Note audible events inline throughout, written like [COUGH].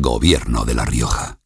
Gobierno de La Rioja.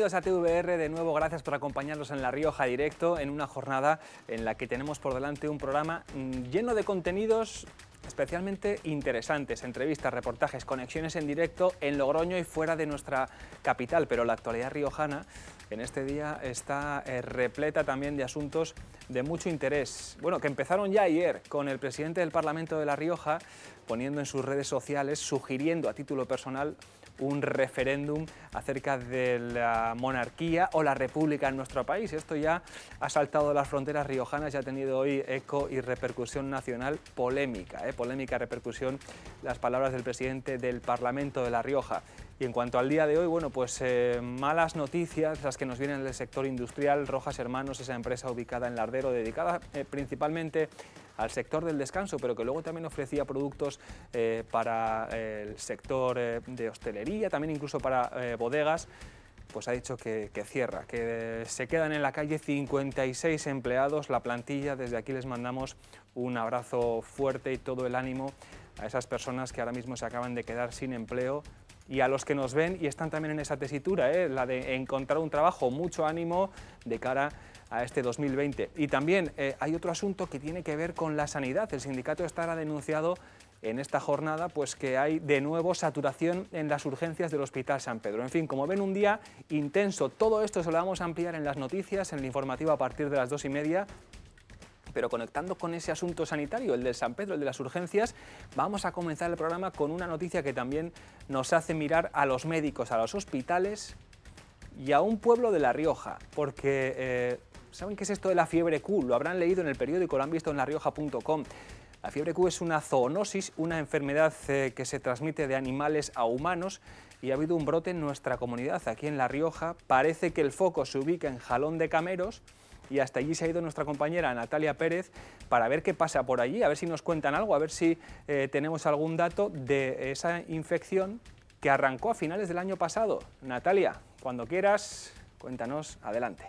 Bienvenidos a TVR de nuevo, gracias por acompañarnos en La Rioja Directo en una jornada en la que tenemos por delante un programa mm, lleno de contenidos especialmente interesantes, entrevistas, reportajes, conexiones en directo en Logroño y fuera de nuestra capital, pero la actualidad riojana en este día está eh, repleta también de asuntos de mucho interés. Bueno, que empezaron ya ayer con el presidente del Parlamento de La Rioja poniendo en sus redes sociales, sugiriendo a título personal un referéndum acerca de la monarquía o la república en nuestro país. Esto ya ha saltado las fronteras riojanas, ya ha tenido hoy eco y repercusión nacional polémica, ¿eh? polémica repercusión las palabras del presidente del Parlamento de La Rioja. Y en cuanto al día de hoy, bueno, pues eh, malas noticias las que nos vienen del sector industrial. Rojas Hermanos, esa empresa ubicada en Lardero, dedicada eh, principalmente al sector del descanso, pero que luego también ofrecía productos eh, para eh, el sector eh, de hostelería, también incluso para bodegas, pues ha dicho que, cierra, que se quedan en la calle 56 empleados, la plantilla, desde aquí les mandamos un abrazo fuerte y todo el ánimo a esas personas que ahora mismo se acaban de quedar sin empleo, y a los que nos ven y están también en esa tesitura, la de encontrar un trabajo, mucho ánimo de cara a este 2020. Y también eh, hay otro asunto que tiene que ver con la sanidad. El sindicato estará denunciado en esta jornada pues que hay de nuevo saturación en las urgencias del Hospital San Pedro. En fin, como ven, un día intenso. Todo esto se lo vamos a ampliar en las noticias, en el informativo a partir de las dos y media. Pero conectando con ese asunto sanitario, el del San Pedro, el de las urgencias, vamos a comenzar el programa con una noticia que también nos hace mirar a los médicos, a los hospitales y a un pueblo de La Rioja, porque eh, ¿saben qué es esto de la fiebre Q? Lo habrán leído en el periódico, lo han visto en larioja.com. La fiebre Q es una zoonosis, una enfermedad eh, que se transmite de animales a humanos y ha habido un brote en nuestra comunidad, aquí en La Rioja. Parece que el foco se ubica en Jalón de Cameros y hasta allí se ha ido nuestra compañera Natalia Pérez para ver qué pasa por allí, a ver si nos cuentan algo, a ver si eh, tenemos algún dato de esa infección que arrancó a finales del año pasado. Natalia. Cuando quieras, cuéntanos, adelante.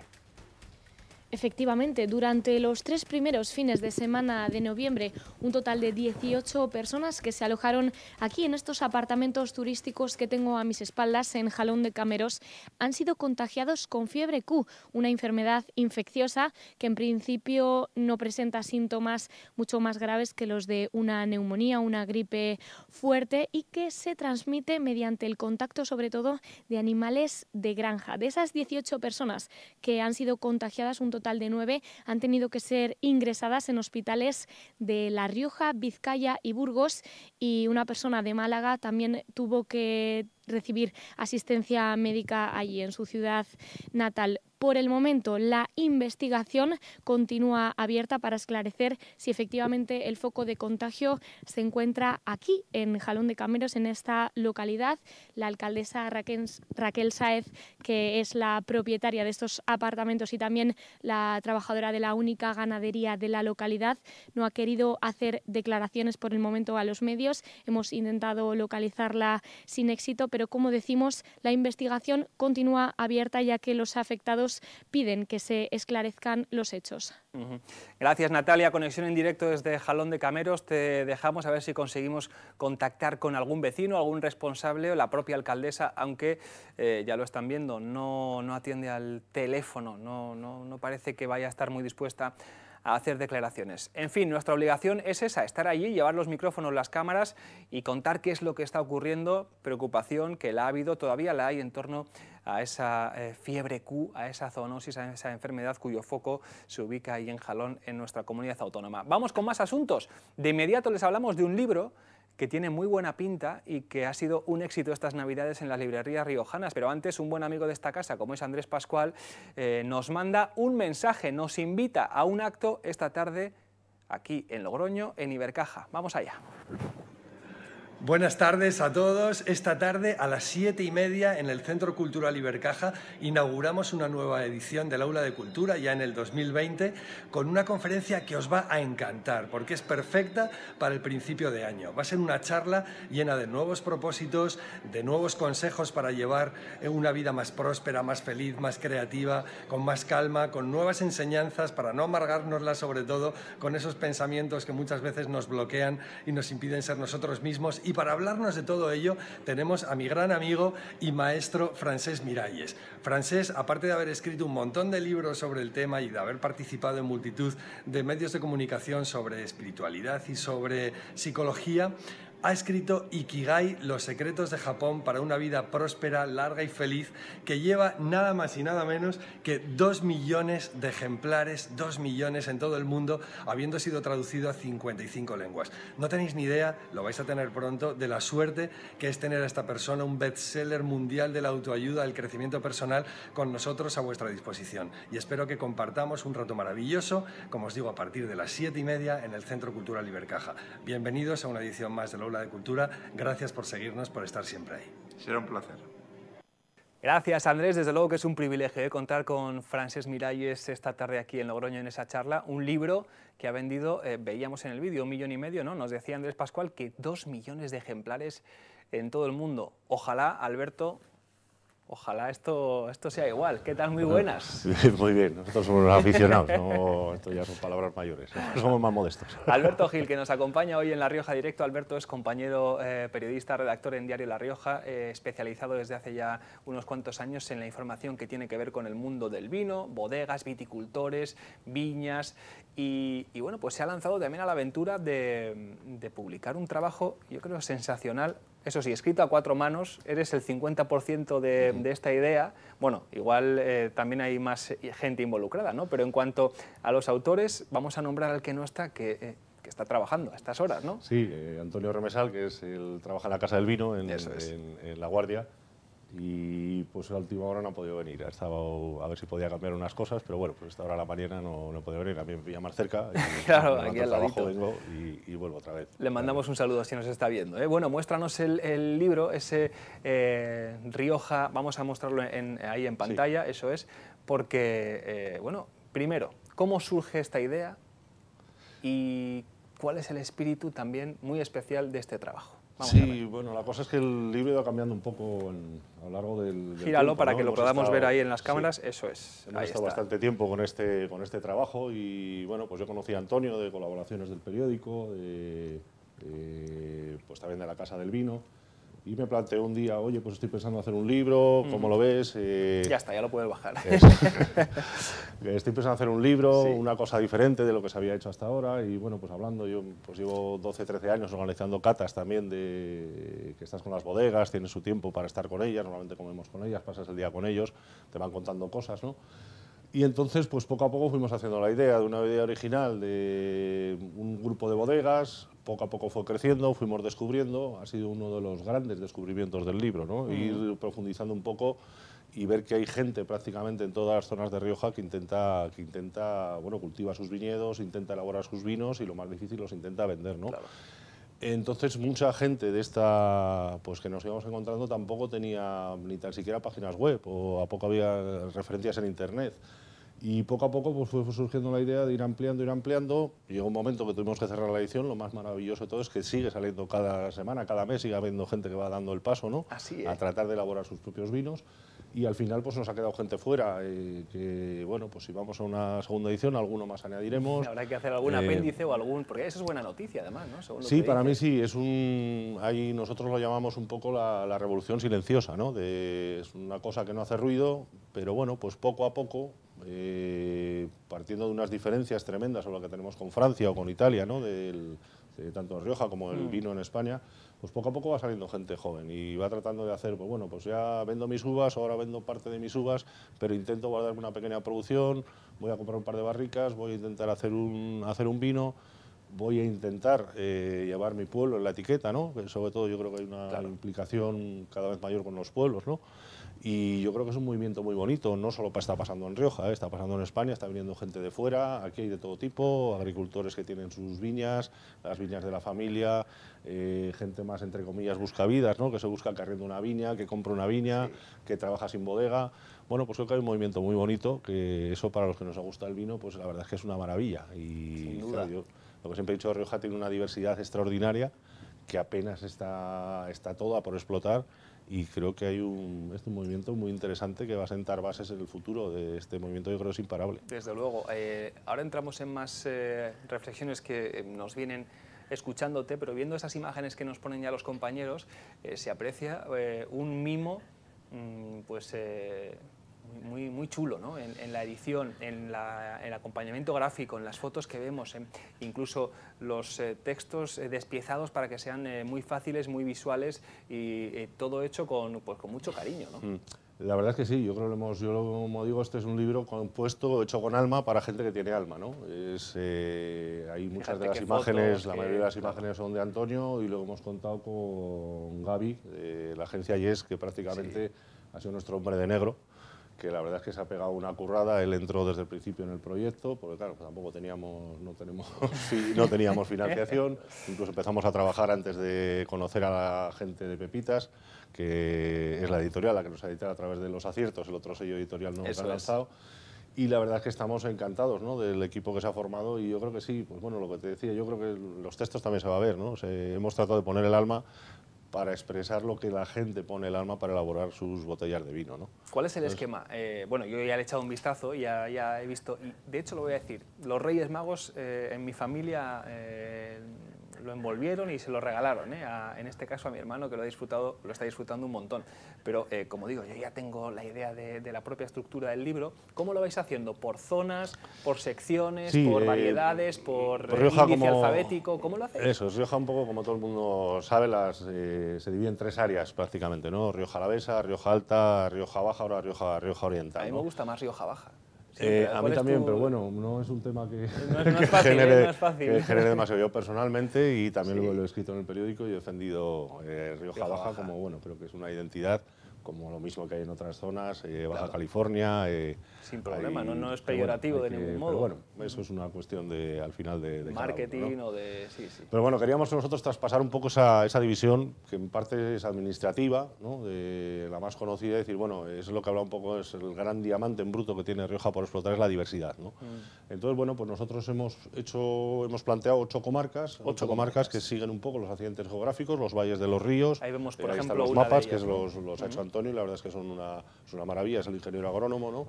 Efectivamente, durante los tres primeros fines de semana de noviembre, un total de 18 personas que se alojaron aquí en estos apartamentos turísticos que tengo a mis espaldas en Jalón de Cameros han sido contagiados con fiebre Q, una enfermedad infecciosa que en principio no presenta síntomas mucho más graves que los de una neumonía, una gripe fuerte y que se transmite mediante el contacto sobre todo de animales de granja. De esas 18 personas que han sido contagiadas, un total total de nueve han tenido que ser ingresadas en hospitales de La Rioja, Vizcaya y Burgos y una persona de Málaga también tuvo que recibir asistencia médica allí en su ciudad natal. Por el momento, la investigación continúa abierta para esclarecer si efectivamente el foco de contagio se encuentra aquí, en Jalón de Cameros, en esta localidad. La alcaldesa Raquel Sáez, que es la propietaria de estos apartamentos y también la trabajadora de la única ganadería de la localidad, no ha querido hacer declaraciones por el momento a los medios. Hemos intentado localizarla sin éxito, pero como decimos, la investigación continúa abierta ya que los afectados piden que se esclarezcan los hechos. Gracias Natalia, conexión en directo desde Jalón de Cameros. Te dejamos a ver si conseguimos contactar con algún vecino, algún responsable o la propia alcaldesa, aunque eh, ya lo están viendo, no, no atiende al teléfono, no, no parece que vaya a estar muy dispuesta a hacer declaraciones. En fin, nuestra obligación es esa, estar allí, llevar los micrófonos, las cámaras y contar qué es lo que está ocurriendo, preocupación que la ha habido, todavía la hay en torno a esa eh, fiebre Q, a esa zoonosis, a esa enfermedad cuyo foco se ubica ahí en Jalón, en nuestra comunidad autónoma. Vamos con más asuntos. De inmediato les hablamos de un libro que tiene muy buena pinta y que ha sido un éxito estas navidades en las librerías riojanas. Pero antes, un buen amigo de esta casa, como es Andrés Pascual, eh, nos manda un mensaje, nos invita a un acto esta tarde aquí en Logroño, en Ibercaja. Vamos allá. Buenas tardes a todos. Esta tarde a las siete y media en el Centro Cultural Ibercaja inauguramos una nueva edición del Aula de Cultura ya en el 2020 con una conferencia que os va a encantar porque es perfecta para el principio de año. Va a ser una charla llena de nuevos propósitos, de nuevos consejos para llevar eh, una vida más próspera, más feliz, más creativa, con más calma, con nuevas enseñanzas para no amargárnoslas sobre todo con esos pensamientos que muchas veces nos bloquean y nos impiden ser nosotros mismos y para hablarnos de todo ello tenemos a mi gran amigo y maestro Francés Miralles. Francés, aparte de haber escrito un montón de libros sobre el tema y de haber participado en multitud de medios de comunicación sobre espiritualidad y sobre psicología, ha escrito Ikigai, los secretos de Japón para una vida próspera, larga y feliz, que lleva nada más y nada menos que dos millones de ejemplares, dos millones en todo el mundo, habiendo sido traducido a 55 lenguas. No tenéis ni idea, lo vais a tener pronto, de la suerte que es tener a esta persona, un bestseller mundial de la autoayuda, del crecimiento personal, con nosotros a vuestra disposición. Y espero que compartamos un rato maravilloso, como os digo, a partir de las siete y media en el Centro Cultural Ibercaja. Bienvenidos a una edición más de los de Cultura. Gracias por seguirnos, por estar siempre ahí. Será un placer. Gracias, Andrés. Desde luego que es un privilegio ¿eh? contar con Frances Miralles esta tarde aquí en Logroño en esa charla. Un libro que ha vendido, eh, veíamos en el vídeo, un millón y medio, ¿no? Nos decía Andrés Pascual que dos millones de ejemplares en todo el mundo. Ojalá, Alberto, Ojalá esto, esto sea igual. ¿Qué tal? Muy buenas. [LAUGHS] Muy bien, nosotros somos aficionados, no, esto ya son palabras mayores, ¿eh? somos más modestos. [LAUGHS] Alberto Gil, que nos acompaña hoy en La Rioja Directo. Alberto es compañero eh, periodista, redactor en Diario La Rioja, eh, especializado desde hace ya unos cuantos años en la información que tiene que ver con el mundo del vino, bodegas, viticultores, viñas. Y, bueno, pues se ha lanzado también a la aventura de publicar un trabajo, yo creo, sensacional eso sí, escrito a cuatro manos, eres el 50% de, de, esta idea. Bueno, igual eh, también hay más gente involucrada, ¿no? Pero en cuanto a los autores, vamos a nombrar al que no está, que, eh, está trabajando a estas horas, ¿no? Sí, eh, Antonio Remesal, que es el, trabaja en la Casa del Vino, en La Guardia, y pues a la última hora no ha podido venir. Ha estado a ver si podía cambiar unas cosas, pero bueno, pues esta hora la mañana no, no podía venir. A mí me pilla más cerca. Y [LAUGHS] claro, al Vengo y, vuelvo otra vez. Le mandamos un saludo si nos está viendo. ¿eh? Bueno, muéstranos el, libro, ese eh, Rioja, vamos a mostrarlo ahí en pantalla, eso es, porque, eh, bueno, primero, ¿cómo surge esta idea? Y cuál es el espíritu también muy especial de este trabajo sí, bueno, la cosa es que el libro ido cambiando un poco a lo largo del. del Gíralo para que lo podamos ver ahí en las cámaras, eso es. Hemos estado bastante tiempo con este, con este trabajo y bueno, pues yo conocí a Antonio de colaboraciones del periódico, pues también de la Casa del Vino y me planteé un día, oye, pues estoy pensando hacer un libro, ¿cómo mm. lo ves? Eh, ya está, ya lo puedes bajar. [LAUGHS] estoy pensando hacer un libro, una cosa diferente de lo que se había hecho hasta ahora y bueno, pues hablando, yo pues llevo 12, 13 años organizando catas también de que estás con las bodegas, tienes su tiempo para estar con ellas, normalmente comemos con ellas, pasas el día con ellos, te van contando cosas, Y entonces, pues poco a poco fuimos haciendo la idea de una idea original de un grupo de bodegas, poco a poco fue creciendo, fuimos descubriendo, ha sido uno de los grandes descubrimientos del libro, ¿no? Mm. ir profundizando un poco y ver que hay gente prácticamente en todas las zonas de Rioja que intenta, que intenta bueno, cultiva sus viñedos, intenta elaborar sus vinos y lo más difícil los intenta vender. Entonces mucha gente de esta, pues que nos íbamos encontrando tampoco tenía ni tan siquiera páginas web o a poco había referencias en internet. Y poco a poco pues, fue surgiendo la idea de ir ampliando, ir ampliando. Llegó un momento que tuvimos que cerrar la edición. Lo más maravilloso de todo es que sigue saliendo cada semana, cada mes, sigue habiendo gente que va dando el paso ¿no? a tratar de elaborar sus propios vinos. Y al final pues, nos ha quedado gente fuera. Eh, que, bueno, pues si vamos a una segunda edición, alguno más añadiremos. Habrá que hacer algún eh, apéndice o algún. Porque eso es buena noticia, además, ¿no? sí, para mí sí. Es un. Ahí nosotros lo llamamos un poco la, revolución silenciosa, ¿no? Es una cosa que no hace ruido, pero bueno, pues poco a poco eh, partiendo de unas diferencias tremendas sobre lo que tenemos con Francia o con Italia, ¿no? tanto en Rioja como el mm. vino en España, pues poco a poco va saliendo gente joven y va tratando de hacer, pues bueno, pues ya vendo mis uvas, ahora vendo parte de mis uvas, pero intento guardarme una pequeña producción, voy a comprar un par de barricas, voy a intentar hacer un, hacer un vino, voy a intentar eh, llevar mi pueblo en la etiqueta, ¿no? sobre todo yo creo que hay una implicación cada vez mayor con los pueblos, ¿no? Y yo creo que es un movimiento muy bonito, no solo está pasando en Rioja, eh, está pasando en España, está viniendo gente de fuera, aquí hay de todo tipo, agricultores que tienen sus viñas, las viñas de la familia, eh, gente más, entre comillas, buscavidas, ¿no? que se busca carriendo una viña, que compra una viña, que trabaja sin bodega. Bueno, pues creo que hay un movimiento muy bonito, que eso para los que nos gusta el vino, pues la verdad es que es una maravilla. Y lo que siempre he dicho, Rioja tiene una diversidad extraordinaria que apenas está, está toda por explotar y creo que hay un, este movimiento muy interesante que va a sentar bases en el futuro de este movimiento, yo creo que es imparable. Desde luego. Eh, ahora entramos en más eh, reflexiones que eh, nos vienen escuchándote, pero viendo esas imágenes que nos ponen ya los compañeros, se aprecia un mimo mm, pues muy, muy chulo, ¿no? en, la edición, en, el acompañamiento gráfico, en las fotos que vemos, incluso los eh, textos eh, despiezados para que sean eh, muy fáciles, muy visuales y todo hecho con, pues, con mucho cariño. ¿no? Mm. La verdad es que sí, yo creo que hemos, yo como digo, este es un libro compuesto, hecho con alma para gente que tiene alma, ¿no? Es, hay muchas de las imágenes, la mayoría de las imágenes son de Antonio y lo hemos contado con Gaby, de la agencia Yes, que prácticamente ha sido nuestro hombre de negro que la verdad es que se ha pegado una currada. Él entró desde el principio en el proyecto, porque claro, pues tampoco teníamos, no, tenemos, [LAUGHS] no teníamos financiación. Incluso empezamos a trabajar antes de conocer a la gente de Pepitas, que es la editorial, la que nos ha editado a través de los aciertos, el otro sello editorial no nos ha lanzado. Y la verdad es que estamos encantados del equipo que se ha formado y yo creo que sí, pues bueno, lo que te decía, yo creo que los textos también se va a ver, ¿no? hemos tratado de poner el alma para expresar lo que la gente pone el alma para elaborar sus botellas de vino. ¿no? ¿Cuál es el esquema? Eh, bueno, yo ya le he echado un vistazo, ya, ya he visto, de hecho lo voy a decir, los Reyes Magos eh, en mi familia eh, lo envolvieron y se lo regalaron, ¿eh? en este caso a mi hermano que lo ha disfrutado, lo está disfrutando un montón. Pero eh, como digo, yo ya tengo la idea de, la propia estructura del libro. ¿Cómo lo vais haciendo? ¿Por zonas, por secciones, por eh, variedades, por Rioja índice alfabético? ¿Cómo lo hacéis? Eso, Rioja un poco como todo el mundo sabe, las, se divide en tres áreas prácticamente, ¿no? Rioja Alavesa, Rioja Alta, Rioja Baja, ahora Rioja, Rioja Oriental. A mí me gusta más Rioja Baja. Eh, a mí también, pero bueno, no es un tema que, genere, demasiado. Yo personalmente, y también lo, he escrito en el periódico, y he defendido eh, Rioja, Baja, como, bueno, pero que es una identidad como lo mismo que hay en otras zonas, eh, Baja California. Eh, Sin problema, no, es peyorativo de ningún modo. bueno, eso es una cuestión de, al final de... Marketing o de... Sí, sí. Pero bueno, queríamos nosotros traspasar un poco esa, esa división, que en parte es administrativa, de, la más conocida, decir, bueno, es lo que habla un poco, es el gran diamante en bruto que tiene Rioja por explotar, es la diversidad. Mm. Entonces, bueno, pues nosotros hemos, hecho, hemos planteado ocho comarcas, ocho, comarcas, que siguen un poco los accidentes geográficos, los valles de los ríos. Ahí vemos, eh, por ejemplo, los mapas, que es los, Antonio, la verdad es que son una, es una maravilla, es el ingeniero agrónomo, ¿no?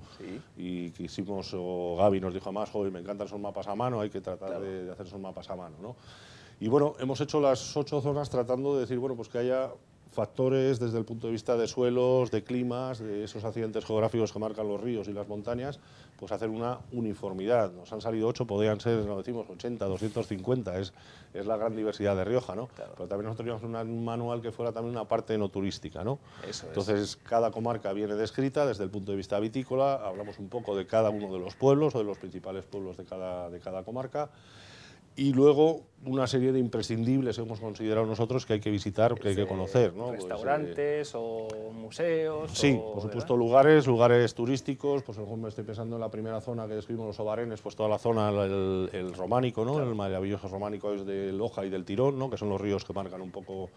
Y quisimos, o Gaby nos dijo más joder, me encantan esos mapas a mano, hay que tratar de, de hacer esos mapas a mano, ¿no? Y bueno, hemos hecho las ocho zonas tratando de decir, bueno, pues que haya factores desde el punto de vista de suelos, de climas, de esos accidentes geográficos que marcan los ríos y las montañas, pues hacer una uniformidad. Nos han salido ocho, podrían ser, lo decimos, 80, 250, es, es la gran diversidad de Rioja, ¿no? Pero también nosotros teníamos un manual que fuera también una parte no turística, ¿no? Entonces, cada comarca viene descrita desde el punto de vista vitícola, hablamos un poco de cada uno de los pueblos o de los principales pueblos de cada, de cada comarca, y luego una serie de imprescindibles hemos considerado nosotros que hay que visitar, que hay que pues, eh, conocer. Pues, restaurantes eh, o museos. Sí, por supuesto lugares, lugares turísticos, pues me estoy pensando en la primera zona que describimos los Obarenes, pues toda la zona, el, románico, ¿no? el maravilloso románico es de Loja y del Tirón, ¿no? que son los ríos que marcan un poco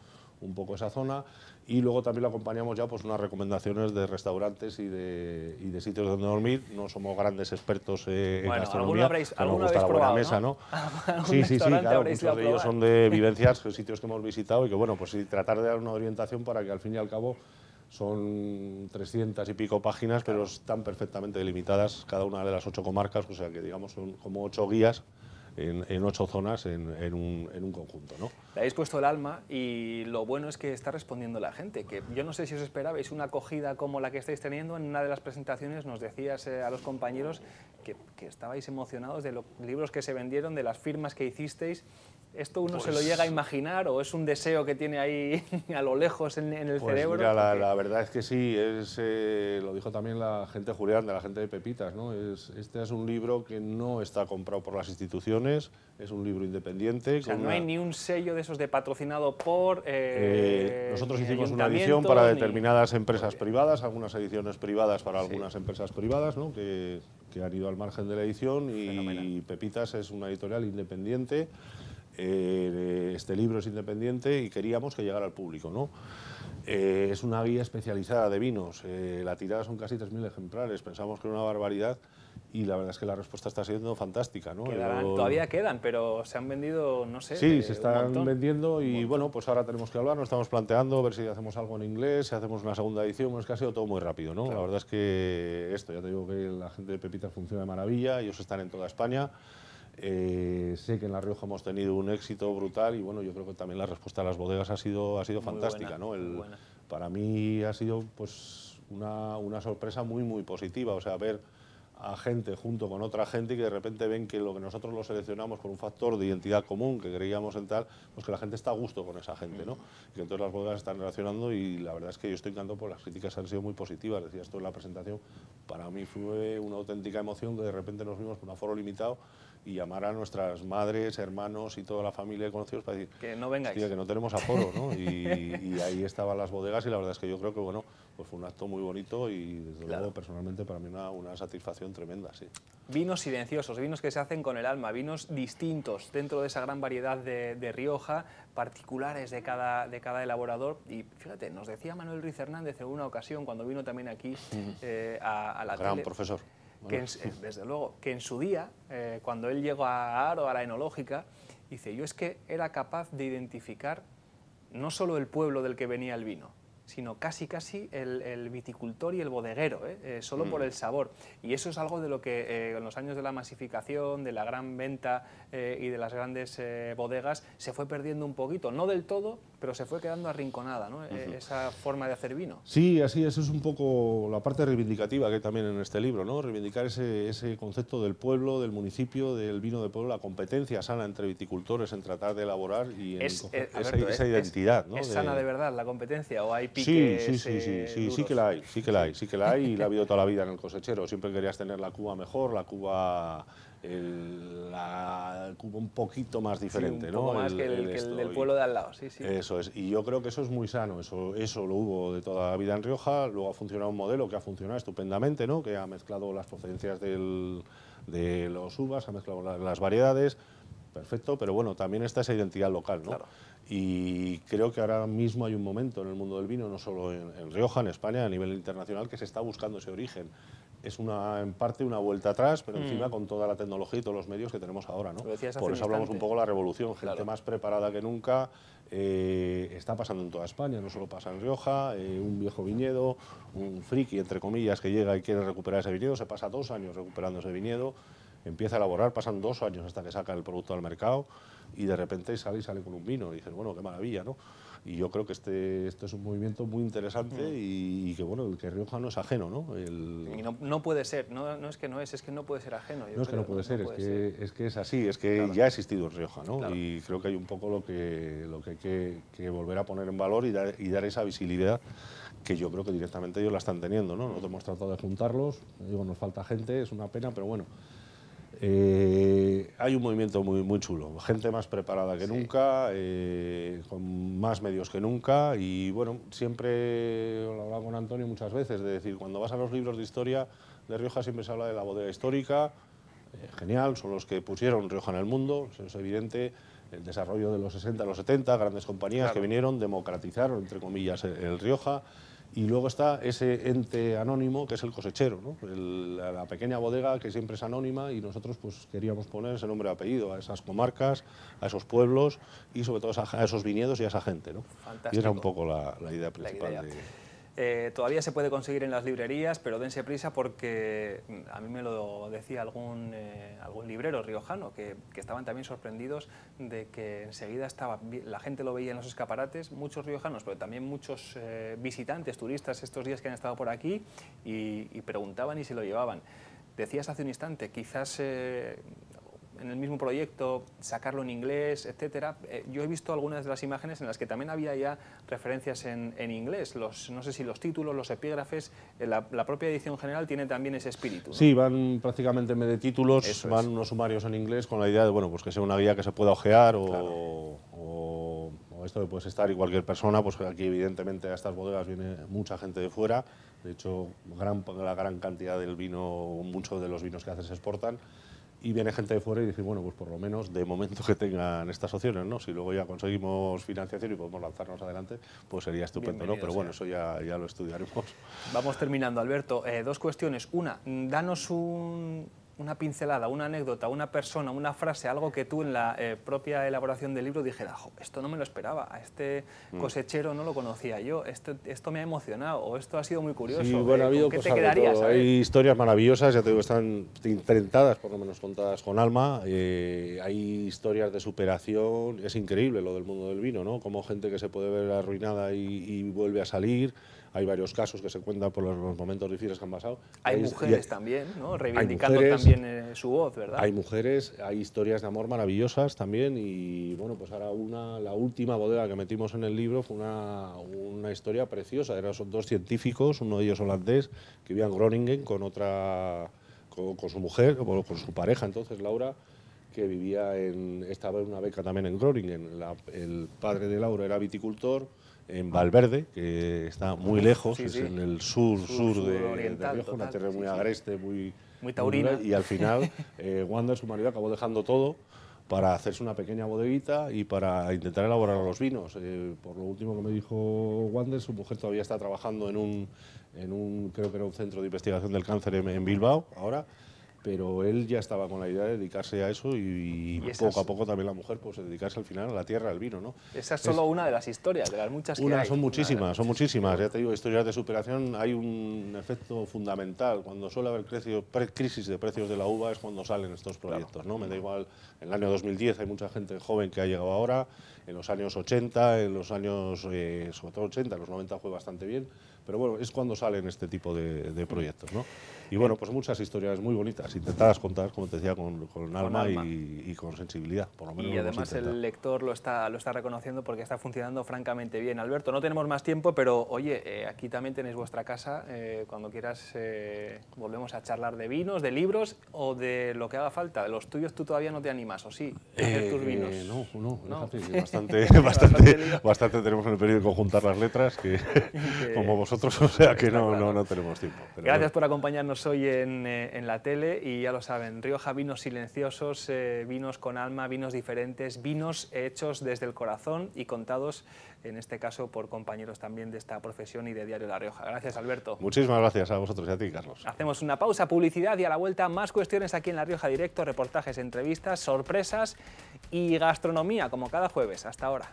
un poco esa zona y luego también lo acompañamos ya pues unas recomendaciones de restaurantes y de, sitios donde dormir. No somos grandes expertos eh, en gastronomía, nos mesa, ¿no? [LAUGHS] sí, sí, sí, claro, muchos de ellos son de [LAUGHS] vivencias, sitios que hemos visitado y que bueno, pues tratar de dar una orientación para que al fin y al cabo son 300 y pico páginas, pero están perfectamente delimitadas cada una de las ocho comarcas, o sea que digamos son como ocho guías en, ocho zonas en, un, conjunto. ¿no? Le habéis puesto el alma y lo bueno es que está respondiendo la gente, que yo no sé si os esperabais una acogida como la que estáis teniendo. En una de las presentaciones nos decías eh, a los compañeros que, que estabais emocionados de los libros que se vendieron, de las firmas que hicisteis ¿Esto uno se lo pues llega a imaginar o es un deseo que tiene ahí [LAUGHS] a lo lejos en, el pues cerebro? Mira, la, verdad es que sí, es, eh, lo dijo también la gente Julián, de la gente de Pepitas. ¿no? este es un libro que no está comprado por las instituciones, es un libro independiente. O sea, no hay ni un sello de esos de patrocinado por... Eh, eh, nosotros hicimos una edición para determinadas empresas privadas, algunas ediciones privadas para algunas empresas privadas, ¿no? que, que han ido al margen de la edición y Pepitas es una editorial independiente eh, este libro es independiente y queríamos que llegara al público. ¿no? Eh, es una guía especializada de vinos, eh, la tirada son casi 3.000 ejemplares, pensamos que era una barbaridad y la verdad es que la respuesta está siendo fantástica. ¿no? todavía quedan, pero se han vendido, no sé. Sí, se están vendiendo y bueno, pues ahora tenemos que hablar, nos estamos planteando ver si hacemos algo en inglés, si hacemos una segunda edición, es que ha sido todo muy rápido. ¿no? La verdad es que esto, ya te digo que la gente de Pepita funciona de maravilla, ellos están en toda España. Eh, sé que en La Rioja hemos tenido un éxito brutal y bueno, yo creo que también la respuesta a las bodegas ha sido, ha sido fantástica. para mí ha sido pues, una, sorpresa muy, muy positiva. O sea, ver a gente junto con otra gente y que de repente ven que lo que nosotros lo seleccionamos por un factor de identidad común que creíamos en tal, pues que la gente está a gusto con esa gente, ¿no? Mm. Y que entonces las bodegas están relacionando y la verdad es que yo estoy encantado por las críticas han sido muy positivas, decía esto en la presentación, para mí fue una auténtica emoción que de repente nos vimos con un aforo limitado y llamar a nuestras madres, hermanos y toda la familia de conocidos para decir... Que no vengáis. que no tenemos aforo, ¿no? y ahí estaban las bodegas y la verdad es que yo creo que, bueno, pues fue un acto muy bonito y desde luego personalmente para mí una, una, satisfacción tremenda, sí. Vinos silenciosos, vinos que se hacen con el alma, vinos distintos dentro de esa gran variedad de, Rioja, particulares de cada, de cada elaborador. Y fíjate, nos decía Manuel Ruiz Hernández en una ocasión cuando vino también aquí eh, a, la gran profesor. Eh, desde luego, que en su día, eh, cuando él llegó a Aro, a la enológica, dice, yo es que era capaz de identificar no solo el pueblo del que venía el vino, sino casi casi el, viticultor y el bodeguero, ¿eh? Eh, solo por mm. el sabor. Y eso es algo de lo que eh, en los años de la masificación, de la gran venta eh, y de las grandes bodegas se fue perdiendo un poquito, no del todo, pero se fue quedando arrinconada ¿no? E, esa forma de hacer vino. Sí, así es, es un poco la parte reivindicativa que también en este libro, ¿no? reivindicar ese, concepto del pueblo, del municipio, del vino de pueblo, la competencia sana entre viticultores en tratar de elaborar y en eh, esa, identidad. ¿Es sana de... verdad la competencia o hay piques Sí, sí, eh, sí, sí, sí, sí, que la hay, sí que la hay, sí que la hay y la ha [LAUGHS] habido toda la vida en el cosechero, siempre querías tener la cuba mejor, la cuba el, cubo un poquito más diferente, un poco más que, el, del pueblo de al lado, sí, sí. Eso es, y yo creo que eso es muy sano, eso, eso lo hubo de toda la vida en Rioja, luego ha funcionado un modelo que ha funcionado estupendamente, ¿no? Que ha mezclado las procedencias de los uvas, ha mezclado las variedades, perfecto, pero bueno, también está esa identidad local, ¿no? Y creo que ahora mismo hay un momento en el mundo del vino, no solo en Rioja, en España, a nivel internacional, que se está buscando ese origen es una, en parte una vuelta atrás, pero mm. encima con toda la tecnología y todos los medios que tenemos ahora. ¿no? Por eso hablamos un poco de la revolución, gente más preparada que nunca, eh, está pasando en toda España, no solo pasa en Rioja, eh, un viejo viñedo, un friki, entre comillas, que llega y quiere recuperar ese viñedo, se pasa dos años recuperando ese viñedo, empieza a elaborar, pasan dos años hasta que saca el producto al mercado y de repente sale y sale con un vino y dicen, bueno, qué maravilla, ¿no? Y yo creo que este, este es un movimiento muy interesante mm. y, que, bueno, el que Rioja no es ajeno, ¿no? no, puede ser, no, es que no es, es que no puede ser ajeno. no es que no puede ser, es, que, es así, es que ya ha existido en Rioja, ¿no? Y creo que hay un poco lo que, lo que hay que, volver a poner en valor y dar, esa visibilidad que yo creo que directamente ellos la están teniendo, ¿no? Nosotros hemos tratado de juntarlos, digo, nos falta gente, es una pena, pero bueno, eh, hay un movimiento muy, muy chulo, gente más preparada que nunca, eh, con más medios que nunca y bueno, siempre lo hablaba con Antonio muchas veces, de decir, cuando vas a los libros de historia de Rioja siempre se habla de la bodega histórica, eh, genial, son los que pusieron Rioja en el mundo, es evidente, el desarrollo de los 60 los 70, grandes compañías que vinieron, democratizaron, entre comillas, el Rioja. Y luego está ese ente anónimo que es el cosechero, la pequeña bodega que siempre es anónima y nosotros pues, queríamos poner ese nombre y apellido a esas comarcas, a esos pueblos y sobre todo a esos viñedos y a esa gente. ¿no? Y era un poco la, idea principal. De... Eh, todavía se puede conseguir en las librerías, pero dense prisa porque mm, a mí me lo decía algún, eh, algún librero riojano, que, estaban también sorprendidos de que enseguida estaba, la gente lo veía en los escaparates, muchos riojanos, pero también muchos eh, visitantes, turistas estos días que han estado por aquí y, preguntaban y se lo llevaban. Decías hace un instante, quizás en el mismo proyecto, sacarlo en inglés, etcétera. Eh, yo he visto algunas de las imágenes en las que también había ya referencias en, en inglés. Los, no sé si los títulos, los epígrafes, eh, la, propia edición general tiene también ese espíritu. Sí, van prácticamente en de títulos, van unos sumarios en inglés con la idea de bueno, pues que sea una guía que se pueda ojear o, esto pues, que puedes estar y cualquier persona, pues aquí evidentemente a estas bodegas viene mucha gente de fuera. De hecho, gran, la gran cantidad del vino, muchos de los vinos que hacen se exportan y viene gente de fuera y dice, bueno, pues por lo menos de momento que tengan estas opciones, ¿no? Si luego ya conseguimos financiación y podemos lanzarnos adelante, pues sería estupendo, ¿no? Pero bueno, eso ya, ya lo estudiaremos. Vamos terminando, Alberto. Eh, dos cuestiones. Una, danos un una pincelada, una anécdota, una persona, una frase, algo que tú en la eh, propia elaboración del libro dijeras, esto no me lo esperaba, a este mm. cosechero no lo conocía yo, este, esto, me ha emocionado o esto ha sido muy curioso. ¿qué Hay historias maravillosas, ya te digo, están intentadas, por lo menos contadas con alma, eh, hay historias de superación, es increíble lo del mundo del vino, ¿no? Como gente que se puede ver arruinada y vuelve a salir, hay varios casos que se cuentan por los momentos difíciles que han pasado. Hay, mujeres también, ¿no? reivindicando también eh, su voz, ¿verdad? Hay mujeres, hay historias de amor maravillosas también y bueno, pues ahora una, la última bodega que metimos en el libro fue una, una historia preciosa, eran dos científicos, uno de ellos holandés, que vivía en Groningen con otra... Con, su mujer, con, su pareja entonces, Laura, que vivía en, estaba en una beca también en Groningen. el padre de Laura era viticultor, en Valverde, que está muy lejos, es en el sur, sur, de, oriental, una tierra muy agreste, muy, muy taurina. y al final, eh, su marido, acabó dejando todo para hacerse una pequeña bodeguita y para intentar elaborar los vinos. Eh, por lo último que me dijo Wander, su mujer todavía está trabajando en un, en un creo que era un centro de investigación del cáncer en, en Bilbao ahora, pero él ya estaba con la idea de dedicarse a eso y, poco a poco también la mujer pues dedicarse al final a la tierra, al vino, ¿no? Esa es solo una de las historias, de las muchas que una, Son muchísimas, son muchísimas, ya te digo, historias de superación hay un efecto fundamental, cuando suele haber crisis de precios de la uva es cuando salen estos proyectos, ¿no? Me da igual, en el año 2010 hay mucha gente joven que ha llegado ahora, en los años 80, en los años, eh, sobre todo 80, en los 90 fue bastante bien, pero bueno, es cuando salen este tipo de, proyectos, Y bueno, pues muchas historias muy bonitas, intentadas contar, como te decía, con, alma, Y, con sensibilidad, por lo menos. Y además el lector lo está, lo está reconociendo porque está funcionando francamente bien. Alberto, no tenemos más tiempo, pero oye, eh, aquí también tenéis vuestra casa. Eh, cuando quieras, eh, volvemos a charlar de vinos, de libros o de lo que haga falta. De los tuyos tú todavía no te animas, ¿o sí? tus vinos. no, no, ¿No? [LAUGHS] bastante, bastante, bastante, tenemos en el periódico juntar las letras, que [LAUGHS] como vosotros [LAUGHS] o sea que no, no, tenemos tiempo. Gracias por acompañarnos hoy en, eh, en, la tele y ya lo saben, Rioja vinos silenciosos, eh, vinos con alma, vinos diferentes, vinos hechos desde el corazón y contados en este caso por compañeros también de esta profesión y de Diario La Rioja. Gracias Alberto. Muchísimas gracias a vosotros y a ti Carlos. Hacemos una pausa, publicidad y a la vuelta más cuestiones aquí en La Rioja Directo, reportajes, entrevistas, sorpresas y gastronomía como cada jueves. Hasta ahora.